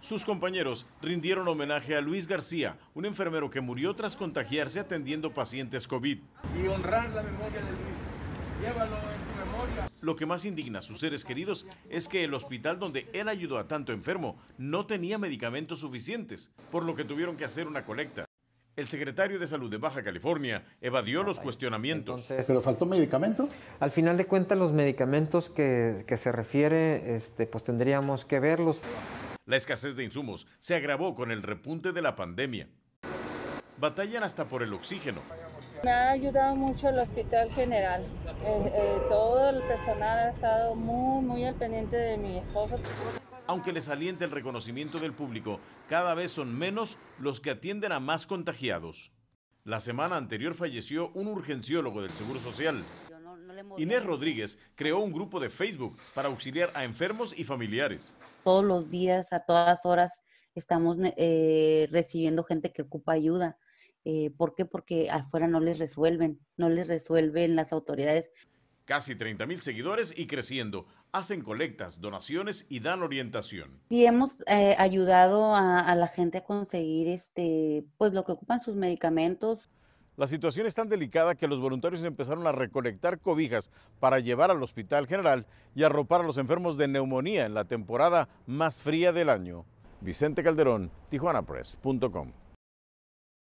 Sus compañeros rindieron homenaje a Luis García, un enfermero que murió tras contagiarse atendiendo pacientes COVID. Y honrar la memoria de Luis. Llévalo en tu memoria. Lo que más indigna a sus seres queridos es que el hospital donde él ayudó a tanto enfermo no tenía medicamentos suficientes, por lo que tuvieron que hacer una colecta el secretario de Salud de Baja California evadió los ah, cuestionamientos. Entonces, ¿Pero faltó medicamento? Al final de cuentas, los medicamentos que, se refiere, este, pues tendríamos que verlos. La escasez de insumos se agravó con el repunte de la pandemia. Batallan hasta por el oxígeno. Me ha ayudado mucho el Hospital General. Eh, eh, todo el personal ha estado muy, muy al pendiente de mi esposo. Aunque les aliente el reconocimiento del público, cada vez son menos los que atienden a más contagiados. La semana anterior falleció un urgenciólogo del Seguro Social. Inés Rodríguez creó un grupo de Facebook para auxiliar a enfermos y familiares. Todos los días, a todas horas, estamos eh, recibiendo gente que ocupa ayuda. Eh, ¿Por qué? Porque afuera no les resuelven, no les resuelven las autoridades casi 30 mil seguidores y creciendo. Hacen colectas, donaciones y dan orientación. Y hemos eh, ayudado a, la gente a conseguir este, pues lo que ocupan sus medicamentos. La situación es tan delicada que los voluntarios empezaron a recolectar cobijas para llevar al Hospital General y arropar a los enfermos de neumonía en la temporada más fría del año. Vicente Calderón, tijuanapress.com.